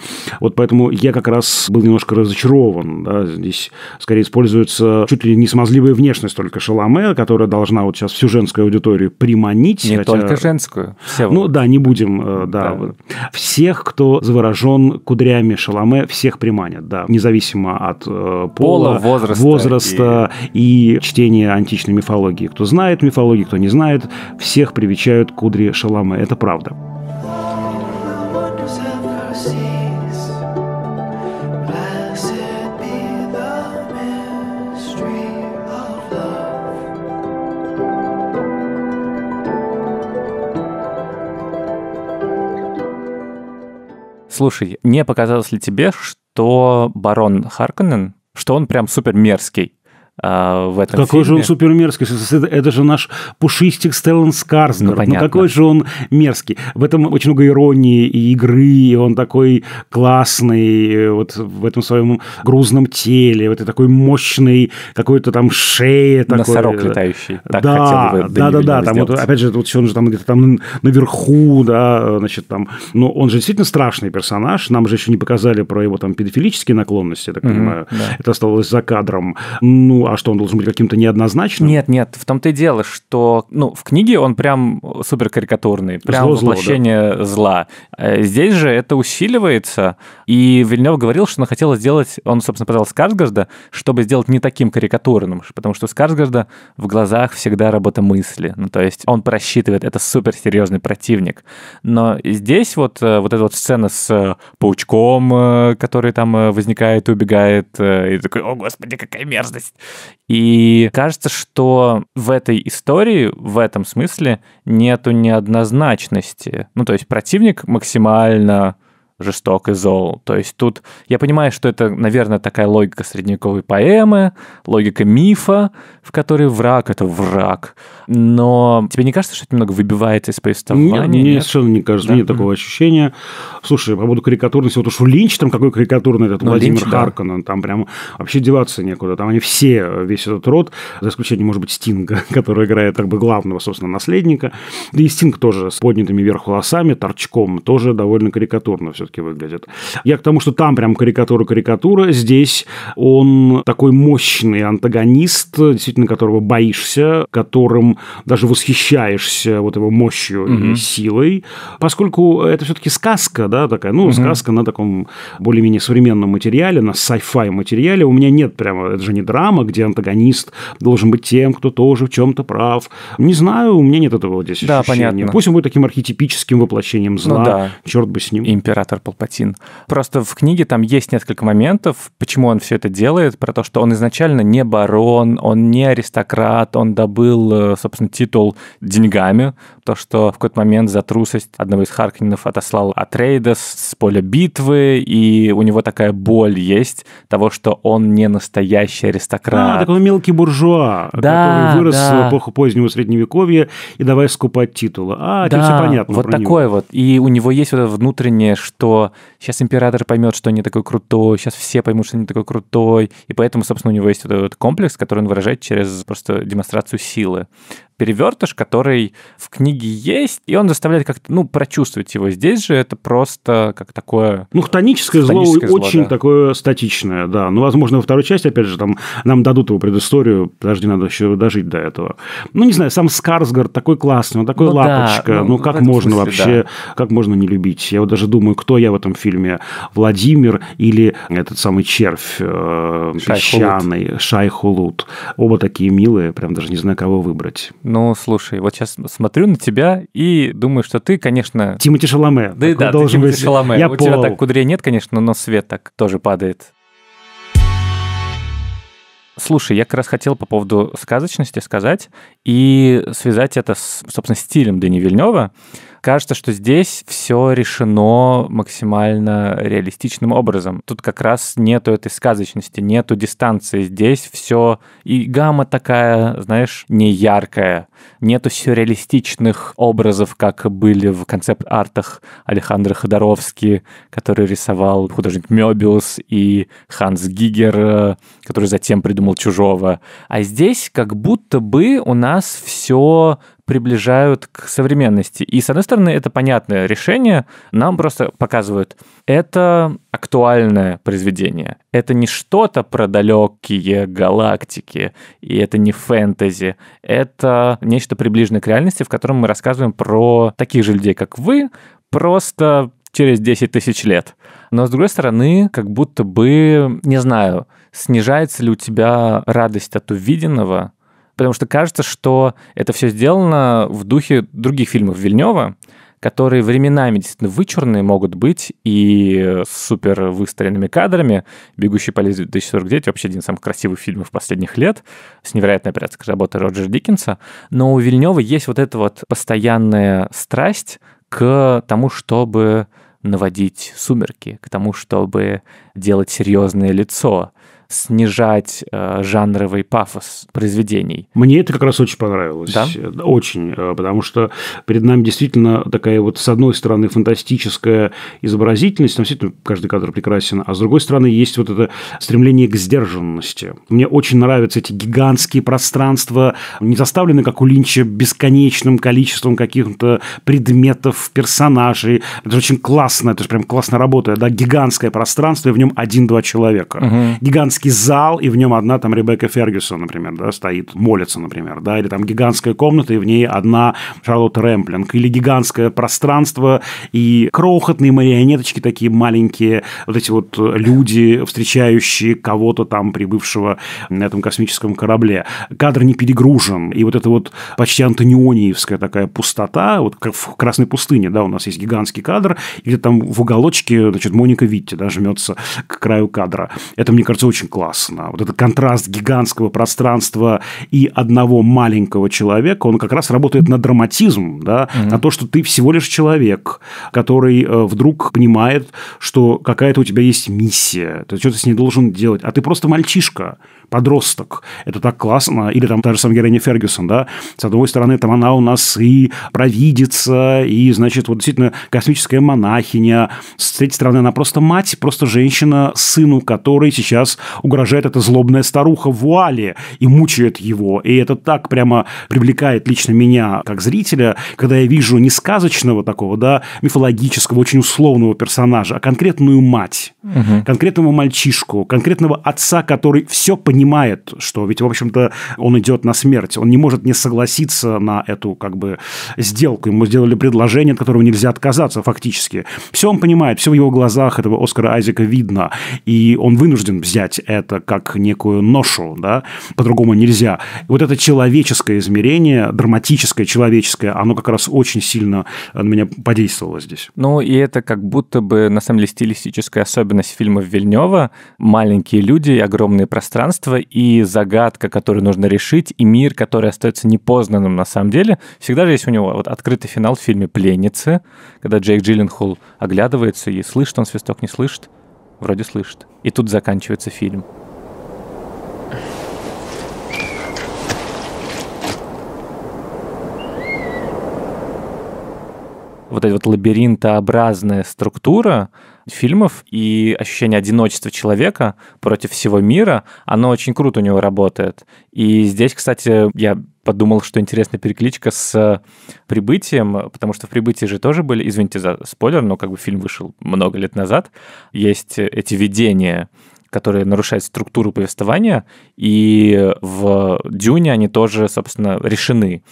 Вот поэтому я как раз был немножко разочарован, да, здесь скорее используется чуть ли не смазливая внешность только Шаломе, которая должна вот сейчас всю женскую аудиторию аудиторию приманить. Не хотя... только женскую. Все ну да, не будем, э, да. да. Всех, кто заворожен кудрями Шаломе, всех приманят, да. Независимо от э, пола, пола возраста, возраста и... и чтения античной мифологии. Кто знает мифологию, кто не знает, всех привечают кудри Шаломе. Это правда. Blessed. Слушай, не показалось ли тебе, что барон Харконен, что он прям супер мерзкий? А, в этом Какой фильме. же он супер мерзкий. Это же наш пушистик Стеллан Скарсгард. Ну, ну, понятно. ну какой же он мерзкий. В этом очень много иронии и игры, и он такой классный э, вот в этом своем грузном теле, вот и такой мощный какой-то там шея. Такой. Носорог э, летающий. Так да, хотел бы да, да, да. Там вот, опять же, вот он же там где-то там наверху, да, значит, там. Но он же действительно страшный персонаж. Нам же еще не показали про его там педофилические наклонности, я так mm-hmm, понимаю. Да. Это осталось за кадром. Ну, а что, он должен быть каким-то неоднозначным? Нет, нет, в том-то и дело, что, ну, в книге он прям супер карикатурный, прям зло, воплощение зло, да. зла. Э, здесь же это усиливается, и Вильнев говорил, что он хотел сделать, он, собственно, позвал Скарсгарда, чтобы сделать не таким карикатурным, потому что у Скарсгарда в глазах всегда работа мысли, ну, то есть он просчитывает, это супер серьезный противник. Но здесь вот, э, вот эта вот сцена с э, паучком, который там возникает, убегает, и такой, о, господи, какая мерзость. И кажется, что в этой истории, в этом смысле, нету неоднозначности. Ну, то есть противник максимально жесток и зол. То есть тут я понимаю, что это, наверное, такая логика средневековой поэмы, логика мифа, в которой враг — это враг. Но тебе не кажется, что это немного выбивается из повествования? Нет, мне нет? совершенно не кажется. Да? Нет такого ощущения. Слушай, по поводу карикатурности, вот уж у Линч там какой карикатурный этот ну, Владимир Линч, Харкон, да. там прям вообще деваться некуда. Там они все, весь этот род, за исключением, может быть, Стинга, который играет как бы главного, собственно, наследника. Да и Стинг тоже с поднятыми вверх волосами, торчком, тоже довольно карикатурно все все-таки выглядит. Я к тому, что там прям карикатура-карикатура. Здесь он такой мощный антагонист, действительно, которого боишься, которым даже восхищаешься вот его мощью угу. и силой. Поскольку это все-таки сказка, да, такая, ну, угу. сказка на таком более-менее современном материале, на sci-fi материале. У меня нет прямо, это же не драма, где антагонист должен быть тем, кто тоже в чем-то прав. Не знаю, у меня нет этого здесь да, ощущения. Понятно. Пусть он будет таким архетипическим воплощением ну зла. Ну, да. Черт бы с ним. Император император Палпатин. Просто в книге там есть несколько моментов, почему он все это делает, про то, что он изначально не барон, он не аристократ, он добыл, э, собственно, титул деньгами, то, что в какой-то момент за трусость одного из Харкинов отослал Атрейдас с поля битвы, и у него такая боль есть того, что он не настоящий аристократ. А, такой мелкий буржуа, да, который вырос да. в эпоху позднего Средневековья, и давай скупать титулы. А, да, это все понятно Вот такое него. вот. И у него есть вот это внутреннее, что что сейчас император поймет, что он не такой крутой, сейчас все поймут, что он не такой крутой. И поэтому, собственно, у него есть этот комплекс, который он выражает через просто демонстрацию силы перевертыш, который в книге есть, и он заставляет как-то, ну, прочувствовать его. Здесь же это просто как такое... Ну, хтоническое, хтоническое зло, зло очень да. такое статичное, да. Ну, возможно, во второй части, опять же, там нам дадут его предысторию, подожди, надо еще дожить до этого. Ну, не знаю, сам Скарсгард такой классный, он такой ну, лапочка, да, ну, ну как можно смысле, вообще, да. как можно не любить? Я вот даже думаю, кто я в этом фильме, Владимир или этот самый червь э, песчаный, Шайхулут. Оба такие милые, прям даже не знаю, кого выбрать. Ну, слушай, вот сейчас смотрю на тебя и думаю, что ты, конечно... Тимати Шаломе. Да, да, должен ты Тимати быть... Шаломе. Я У пол. тебя так кудрей нет, конечно, но свет так тоже падает. Слушай, я как раз хотел по поводу сказочности сказать и связать это с, собственно, стилем Дани Вильнева. Кажется, что здесь все решено максимально реалистичным образом. Тут как раз нету этой сказочности, нету дистанции. Здесь все и гамма такая, знаешь, не яркая. Нету сюрреалистичных образов, как были в концепт-артах Александра Ходоровски, который рисовал художник Мёбиус и Ханс Гигер, который затем придумал «Чужого». А здесь как будто бы у нас все приближают к современности. И, с одной стороны, это понятное решение, нам просто показывают, это актуальное произведение. Это не что-то про далекие галактики, и это не фэнтези. Это нечто приближенное к реальности, в котором мы рассказываем про таких же людей, как вы, просто через 10 тысяч лет. Но, с другой стороны, как будто бы, не знаю, снижается ли у тебя радость от увиденного, Потому что кажется, что это все сделано в духе других фильмов Вильнева, которые временами действительно вычурные могут быть и с супер выстроенными кадрами. «Бегущий по лезвию 2049» вообще один из самых красивых фильмов последних лет с невероятной операцией работы Роджера Диккенса. Но у Вильнева есть вот эта вот постоянная страсть к тому, чтобы наводить сумерки, к тому, чтобы делать серьезное лицо, снижать э, жанровый пафос произведений. Мне это как раз очень понравилось. Да? Очень, э, потому что перед нами действительно такая вот, с одной стороны, фантастическая изобразительность, там действительно каждый кадр прекрасен, а с другой стороны, есть вот это стремление к сдержанности. Мне очень нравятся эти гигантские пространства, не заставлены, как у Линча, бесконечным количеством каких-то предметов, персонажей. Это очень классно, это же прям классно работает да, гигантское пространство, и в нем один-два человека. Угу. Гигантский гигантский зал, и в нем одна там Ребекка Фергюсон, например, да, стоит, молится, например, да, или там гигантская комната, и в ней одна Шарлотта Рэмплинг, или гигантское пространство, и крохотные марионеточки такие маленькие, вот эти вот э, люди, встречающие кого-то там, прибывшего на этом космическом корабле. Кадр не перегружен, и вот это вот почти антониониевская такая пустота, вот как в «Красной пустыне», да, у нас есть гигантский кадр, и где там в уголочке, значит, Моника Витти, да, жмется к краю кадра. Это, мне кажется, очень классно. Вот этот контраст гигантского пространства и одного маленького человека, он как раз работает на драматизм, да, угу. на то, что ты всего лишь человек, который э, вдруг понимает, что какая-то у тебя есть миссия, ты что-то с ней должен делать, а ты просто мальчишка, подросток. Это так классно. Или там та же самая Героиня Фергюсон, да, с одной стороны, там она у нас и провидица, и, значит, вот действительно космическая монахиня, с третьей стороны, она просто мать, просто женщина, сыну которой сейчас угрожает эта злобная старуха в вуале и мучает его. И это так прямо привлекает лично меня, как зрителя, когда я вижу не сказочного такого, да, мифологического, очень условного персонажа, а конкретную мать, угу. конкретного мальчишку, конкретного отца, который все понимает, что ведь, в общем-то, он идет на смерть. Он не может не согласиться на эту, как бы, сделку. Ему сделали предложение, от которого нельзя отказаться фактически. Все он понимает, все в его глазах этого Оскара Айзека видно. И он вынужден взять это как некую ношу, да, по-другому нельзя. И вот это человеческое измерение, драматическое, человеческое, оно как раз очень сильно э, на меня подействовало здесь. Ну, и это как будто бы, на самом деле, стилистическая особенность фильма Вильнева. Маленькие люди, огромные пространства и загадка, которую нужно решить, и мир, который остается непознанным на самом деле. Всегда же есть у него вот открытый финал в фильме «Пленницы», когда Джейк Джилленхол оглядывается и слышит он свисток, не слышит вроде слышит. И тут заканчивается фильм. вот эта вот лабиринтообразная структура фильмов и ощущение одиночества человека против всего мира, оно очень круто у него работает. И здесь, кстати, я подумал, что интересная перекличка с э, прибытием, потому что в прибытии же тоже были, извините за спойлер, но как бы фильм вышел много лет назад, есть э, эти видения которые нарушают структуру повествования, и в Дюне они тоже, собственно, решены.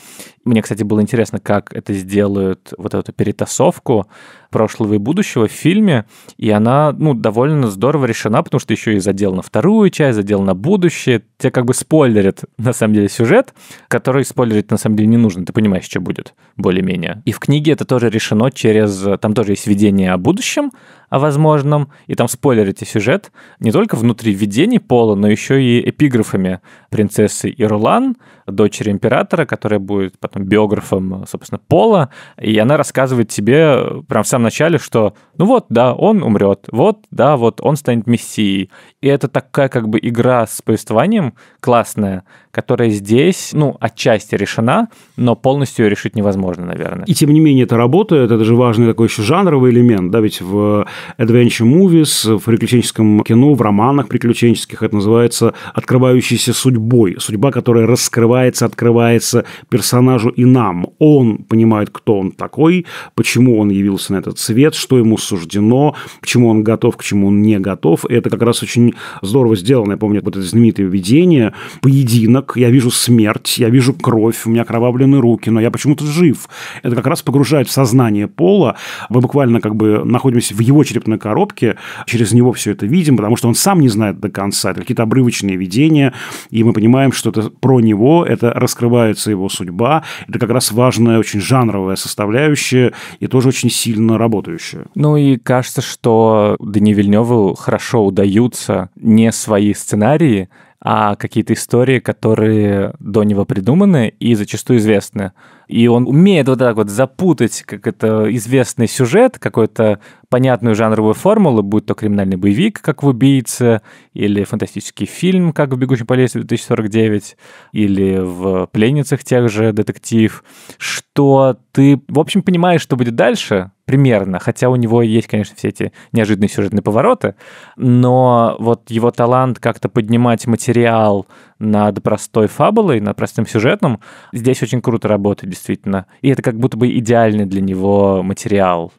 Мне, кстати, было интересно, как это сделают, вот эту перетасовку, прошлого и будущего в фильме, и она, ну, довольно здорово решена, потому что еще и задел на вторую часть, задел на будущее. Тебя как бы спойлерит, на самом деле, сюжет, который спойлерить, на самом деле, не нужно. Ты понимаешь, что будет, более-менее. И в книге это тоже решено через... Там тоже есть видение о будущем, о возможном, и там спойлерите сюжет не только внутри видений Пола, но еще и эпиграфами принцессы и Рулан дочери императора, которая будет потом биографом, э, собственно, Пола, и она рассказывает тебе э, прям в самом начале, что ну вот, да, он умрет, вот, да, вот он станет мессией. И это такая как бы игра с повествованием классная, которая здесь, ну, отчасти решена, но полностью ее решить невозможно, наверное. И тем не менее это работает, это же важный такой еще жанровый элемент, да, ведь в adventure movies, в приключенческом кино, в романах приключенческих это называется открывающейся судьбой, судьба, которая раскрывает раскрывается, открывается персонажу и нам. Он понимает, кто он такой, почему он явился на этот свет, что ему суждено, к чему он готов, к чему он не готов. И это как раз очень здорово сделано. Я помню вот это знаменитое видение, поединок, я вижу смерть, я вижу кровь, у меня кровавлены руки, но я почему-то жив. Это как раз погружает в сознание Пола. Мы буквально как бы находимся в его черепной коробке, через него все это видим, потому что он сам не знает до конца. Это какие-то обрывочные видения, и мы понимаем, что это про него, это раскрывается его судьба. Это как раз важная, очень жанровая составляющая и тоже очень сильно работающая. Ну и кажется, что Дани Вильневу хорошо удаются не свои сценарии, а какие-то истории, которые до него придуманы и зачастую известны. И он умеет вот так вот запутать, как это известный сюжет, какой-то понятную жанровую формулу, будь то криминальный боевик, как в «Убийце», или фантастический фильм, как в «Бегущем по лесу» 2049, или в «Пленницах» тех же «Детектив», что ты, в общем, понимаешь, что будет дальше, примерно, хотя у него есть, конечно, все эти неожиданные сюжетные повороты, но вот его талант как-то поднимать материал, над простой фабулой, над простым сюжетом, здесь очень круто работает, действительно. И это как будто бы идеальный для него материал.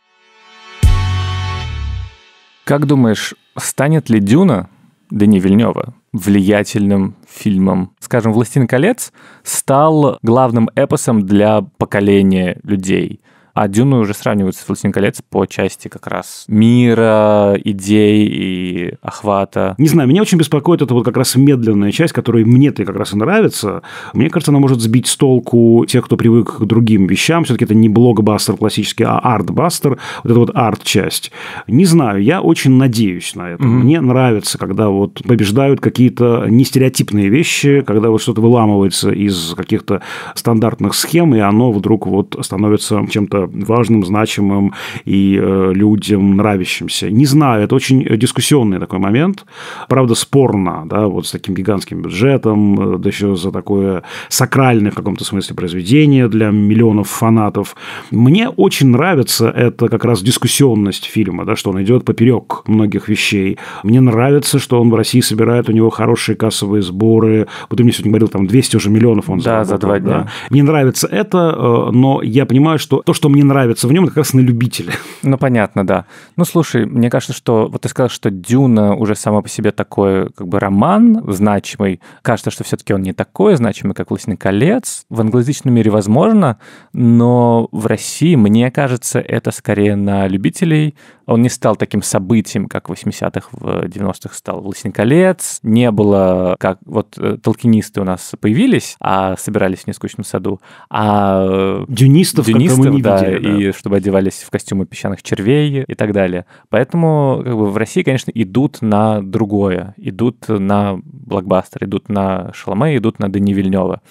Как думаешь, станет ли «Дюна» Дани Вильнева влиятельным фильмом. Скажем, «Властелин колец» стал главным эпосом для поколения людей. А Дюну уже сравнивают с «Властелин колец» по части как раз мира, идей и охвата. Не знаю, меня очень беспокоит эта вот как раз медленная часть, которая мне-то как раз и нравится. Мне кажется, она может сбить с толку тех, кто привык к другим вещам. Все-таки это не блокбастер классический, а артбастер. Вот эта вот арт-часть. Не знаю, я очень надеюсь на это. mm Мне нравится, когда вот побеждают какие-то нестереотипные вещи, когда вот что-то выламывается из каких-то стандартных схем, и оно вдруг вот становится чем-то важным, значимым и э, людям нравящимся. Не знаю, это очень дискуссионный такой момент. Правда, спорно, да, вот с таким гигантским бюджетом, э, да еще за такое сакральное в каком-то смысле произведение для миллионов фанатов. Мне очень нравится это как раз дискуссионность фильма, да, что он идет поперек многих вещей. Мне нравится, что он в России собирает, у него хорошие кассовые сборы. Вот ты мне сегодня говорил, там 200 уже миллионов он Да, за два дня. Да. Мне нравится это, э, но я понимаю, что то, что мне нравится в нем, это как раз на любителя. Ну, понятно, да. Ну, слушай, мне кажется, что вот ты сказал, что «Дюна» уже сама по себе такой как бы роман значимый. Кажется, что все-таки он не такой значимый, как «Властелин колец». В англоязычном мире возможно, но в России, мне кажется, это скорее на любителей. Он не стал таким событием, как в 80-х, в 90-х стал «Властелин колец». Не было, как вот э, толкинисты у нас появились, а собирались в нескучном саду. А дюнистов, э, дюнистов как мы не да, да, и чтобы одевались в костюмы песчаных червей и так далее. Поэтому как бы, в России, конечно, идут на другое, идут на блокбастер, идут на Шаломе, идут на Дани Вильнева.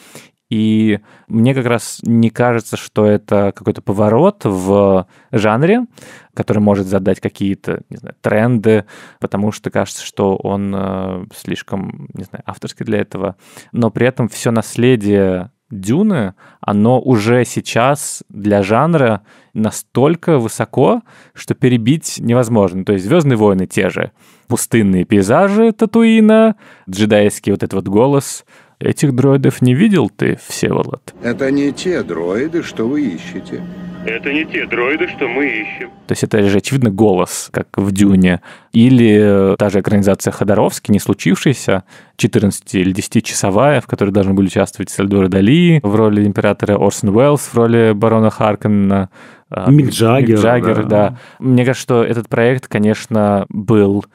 И мне как раз не кажется, что это какой-то поворот в жанре, который может задать какие-то не знаю, тренды, потому что кажется, что он э, слишком, не знаю, авторский для этого. Но при этом все наследие Дюны, оно уже сейчас для жанра настолько высоко, что перебить невозможно. То есть Звездные войны те же. Пустынные пейзажи Татуина, джедайский вот этот вот голос. Этих дроидов не видел ты, Всеволод? Это не те дроиды, что вы ищете. Это не те дроиды, что мы ищем. То есть это же, очевидно, голос, как в «Дюне». Или э, та же экранизация Ходоровски, не случившаяся, 14 или 10-часовая, в которой должны были участвовать Сальдора Дали в роли императора, Орсон Уэллс в роли барона Харконна, э, Мик Джаггер, да. да. Мне кажется, что этот проект, конечно, был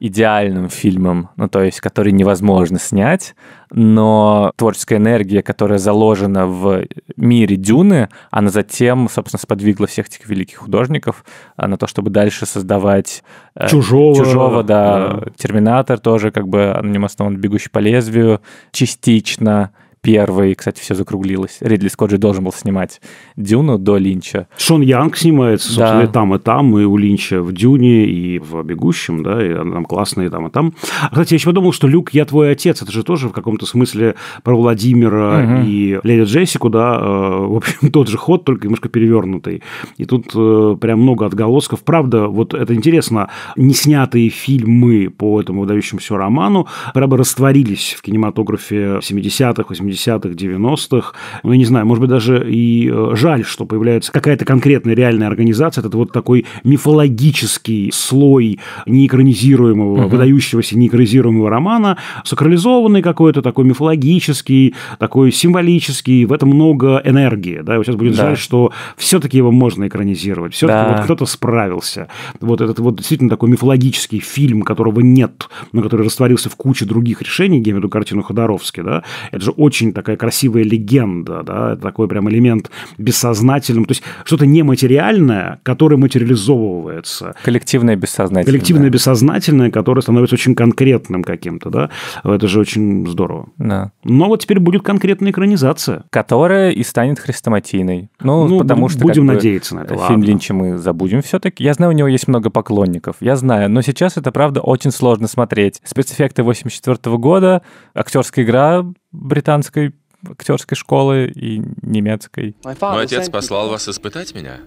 идеальным фильмом, ну то есть который невозможно снять, но творческая энергия, которая заложена в мире Дюны, она затем, собственно, сподвигла всех этих великих художников а, на то, чтобы дальше создавать э, чужого, чужого да, да. Терминатор тоже как бы на нем основан «Бегущий по лезвию», частично первый, кстати, все закруглилось. Ридли Скотт же должен был снимать Дюну до Линча. Шон Янг снимается, собственно, да. и там, и там, и у Линча в Дюне, и в «Бегущем», да, и там классно, и там, и там. А, кстати, я еще подумал, что Люк, я твой отец, это же тоже в каком-то смысле про Владимира угу. и Леди Джессику, да, э, в общем, тот же ход, только немножко перевернутый. И тут э, прям много отголосков. Правда, вот это интересно, не снятые фильмы по этому выдающемуся роману прям бы растворились в кинематографе 70-х, 80-х, 90-х. Ну, я не знаю, может быть, даже и э, жаль, что появляется какая-то конкретная реальная организация, этот вот такой мифологический слой неэкранизируемого, угу. выдающегося неэкранизируемого романа, сакрализованный какой-то, такой мифологический, такой символический, в этом много энергии. Да? вот сейчас будет да. жаль, что все-таки его можно экранизировать, все-таки да. вот кто-то справился. Вот этот вот действительно такой мифологический фильм, которого нет, но который растворился в куче других решений, я имею в виду картину Ходоровски, да, это же очень такая красивая легенда, да, это такой прям элемент без бессознательным, то есть что-то нематериальное, которое материализовывается. Коллективное бессознательное. Коллективное бессознательное, которое становится очень конкретным каким-то, да. Это же очень здорово. Да. Но вот теперь будет конкретная экранизация. Которая и станет хрестоматийной. Ну, ну потому что... Будем надеяться бы, на это, Фильм ладно. Линча мы забудем все-таки. Я знаю, у него есть много поклонников, я знаю. Но сейчас это, правда, очень сложно смотреть. Спецэффекты 84 года, актерская игра британской актерской школы и немецкой. Мой отец послал вас испытать меня.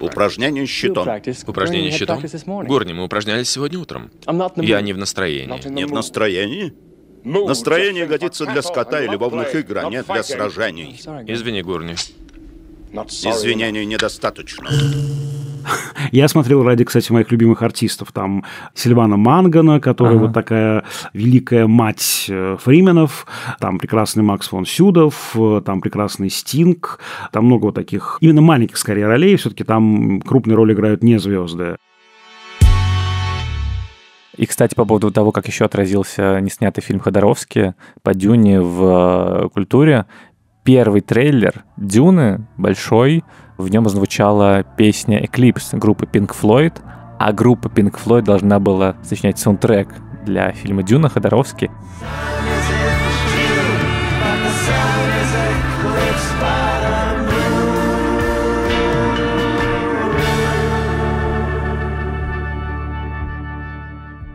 Упражнение щитом. Упражнение щитом? Горни, мы упражнялись сегодня утром. Я не в настроении. Не в настроении? Ну, Настроение годится для скота и любовных игр, а не для сражений. Извини, Гурни. Извинений недостаточно. Я смотрел ради, кстати, моих любимых артистов. Там Сильвана Мангана, которая ага. вот такая великая мать э, Фрименов. Там прекрасный Макс фон Сюдов, э, там прекрасный Стинг. Там много вот таких, именно маленьких, скорее, ролей. Все-таки там крупные роли играют не звезды. И, кстати, по поводу того, как еще отразился неснятый фильм Ходоровский по Дюне в э, культуре, первый трейлер Дюны большой в нем звучала песня Eclipse группы Pink Floyd, а группа Pink Floyd должна была сочинять саундтрек для фильма Дюна Ходоровский.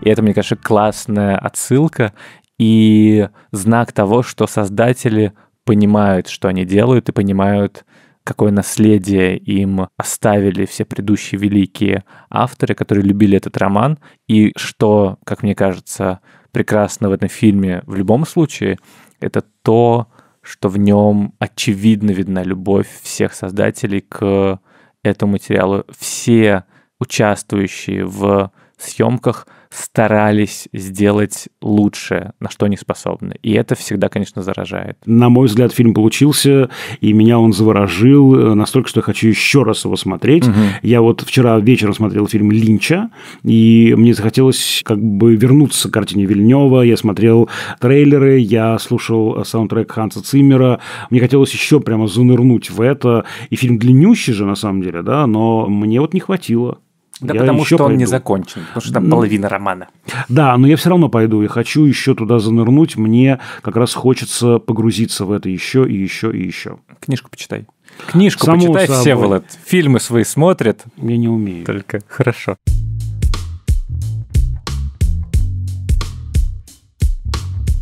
И это, мне кажется, классная отсылка и знак того, что создатели понимают, что они делают, и понимают, какое наследие им оставили все предыдущие великие авторы, которые любили этот роман, и что, как мне кажется, прекрасно в этом фильме в любом случае, это то, что в нем очевидно видна любовь всех создателей к этому материалу. Все участвующие в съемках старались сделать лучше, на что они способны. И это всегда, конечно, заражает. На мой взгляд, фильм получился, и меня он заворожил э, настолько, что я хочу еще раз его смотреть. Угу. Я вот вчера вечером смотрел фильм Линча, и мне захотелось как бы вернуться к картине Вильнева. Я смотрел трейлеры, я слушал э, саундтрек Ханса Циммера. Мне хотелось еще прямо занырнуть в это. И фильм длиннющий же, на самом деле, да, но мне вот не хватило. Да, я потому что он не закончен, потому что там ну, половина романа. Да, но я все равно пойду и хочу еще туда занырнуть. Мне как раз хочется погрузиться в это еще и еще и еще. Книжку почитай. Книжку Само почитай, собой. Всеволод. Фильмы свои смотрят. Я не умею. Только хорошо.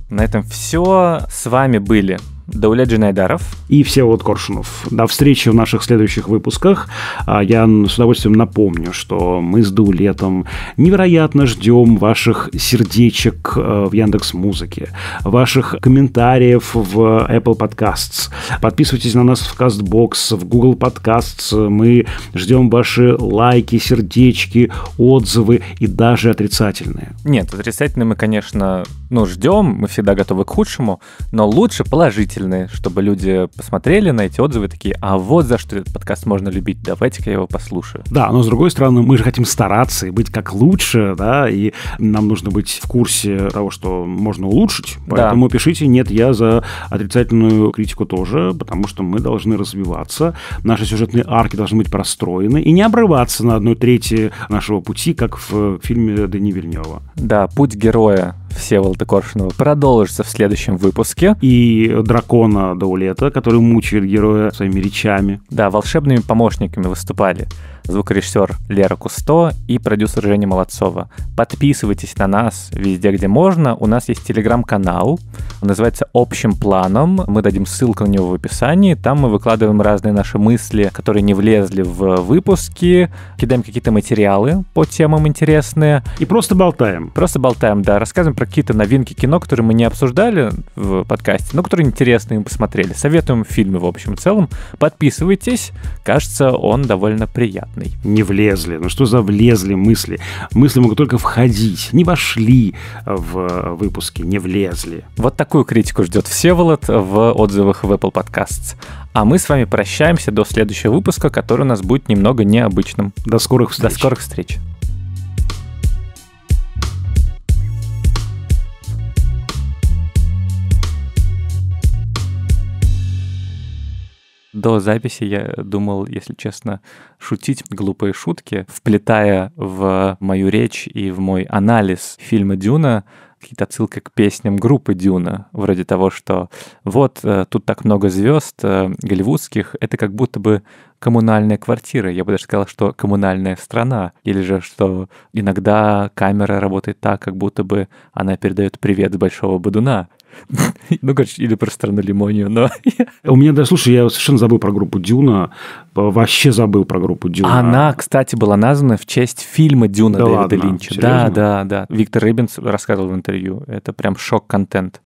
На этом все. С вами были Дауля Джинайдаров и все вот Коршунов. До встречи в наших следующих выпусках. А, я с удовольствием напомню, что мы с Дулетом невероятно ждем ваших сердечек э, в Яндекс Музыке, ваших комментариев в Apple Podcasts. Подписывайтесь на нас в CastBox, в Google Podcasts. Мы ждем ваши лайки, сердечки, отзывы и даже отрицательные. Нет, отрицательные мы, конечно, ну, ждем, мы всегда готовы к худшему, но лучше положительные положительные, чтобы люди посмотрели на эти отзывы такие, а вот за что этот подкаст можно любить, давайте-ка я его послушаю. Да, но с другой стороны, мы же хотим стараться и быть как лучше, да, и нам нужно быть в курсе того, что можно улучшить, поэтому да. пишите «нет, я за отрицательную критику тоже», потому что мы должны развиваться, наши сюжетные арки должны быть простроены и не обрываться на одной трети нашего пути, как в фильме Дани Вильнева. Да, путь героя Всеволода Коршунова продолжится в следующем выпуске. И дракона Даулета, который мучает героя своими речами. Да, волшебными помощниками выступали звукорежиссер Лера Кусто и продюсер Женя Молодцова. Подписывайтесь на нас везде, где можно. У нас есть телеграм-канал, он называется «Общим планом». Мы дадим ссылку на него в описании. Там мы выкладываем разные наши мысли, которые не влезли в выпуски, кидаем какие-то материалы по темам интересные. И просто болтаем. Просто болтаем, да. Рассказываем про какие-то новинки кино, которые мы не обсуждали в подкасте, но которые интересные мы посмотрели. Советуем фильмы в общем целом. Подписывайтесь. Кажется, он довольно приятный приятный. Не влезли. Ну что за влезли мысли? Мысли могут только входить. Не вошли э, в э, выпуски, не влезли. Вот такую критику ждет Всеволод в отзывах в Apple Podcasts. А мы с вами прощаемся до следующего выпуска, который у нас будет немного необычным. До скорых встреч. До скорых встреч. До записи я думал, если честно, шутить глупые шутки, вплетая в мою речь и в мой анализ фильма «Дюна» какие-то отсылки к песням группы Дюна, вроде того, что вот э, тут так много звезд э, голливудских, это как будто бы коммунальная квартира, я бы даже сказал, что коммунальная страна, или же что иногда камера работает так, как будто бы она передает привет с большого бодуна, Ну, короче, или про страну Лимонию, но... У меня, да, слушай, я совершенно забыл про группу Дюна. Вообще забыл про группу Дюна. Она, кстати, была названа в честь фильма Дюна да Дэвида ладно? Линча. Серьезно? Да, да, да. Виктор Рыбинс рассказывал в интервью. Это прям шок-контент.